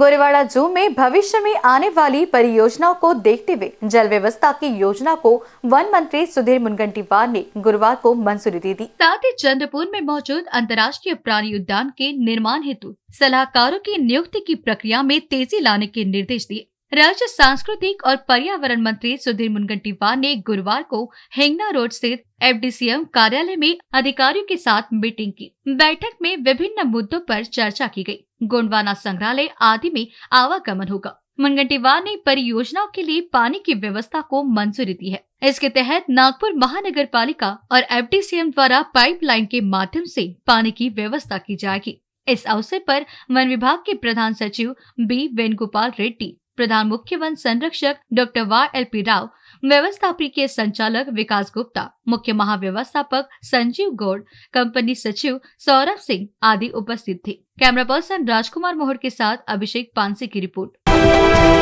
गोरेवाड़ा जू में भविष्य में आने वाली परियोजनाओं को देखते हुए जल व्यवस्था की योजना को वन मंत्री सुधीर मुनगंटीवार ने गुरुवार को मंजूरी दे दी साथ ही चंद्रपुर में मौजूद अंतर्राष्ट्रीय प्राणी उद्यान के निर्माण हेतु सलाहकारों की नियुक्ति की प्रक्रिया में तेजी लाने के निर्देश दिए राज्य सांस्कृतिक और पर्यावरण मंत्री सुधीर मुनगंटीवार ने गुरुवार को हेंगना रोड स्थित एफडीसीएम कार्यालय में अधिकारियों के साथ मीटिंग की बैठक में विभिन्न मुद्दों पर चर्चा की गई गोंडवाना संग्रहालय आदि में आवागमन होगा मुनगंटीवार ने परियोजनाओं के लिए पानी की व्यवस्था को मंजूरी दी है इसके तहत नागपुर महानगर पालिका और एफडीसीएम द्वारा पाइपलाइन के माध्यम से पानी की व्यवस्था की जाएगी इस अवसर पर वन विभाग के प्रधान सचिव बी वेणुगोपाल रेड्डी प्रधान मुख्य वन संरक्षक डॉक्टर वा एल पी राव व्यवस्थापकीय संचालक विकास गुप्ता मुख्य महाव्यवस्थापक संजीव गौड़ कंपनी सचिव सौरभ सिंह आदि उपस्थित थे कैमरा पर्सन राजकुमार मोहर के साथ अभिषेक पानसी की रिपोर्ट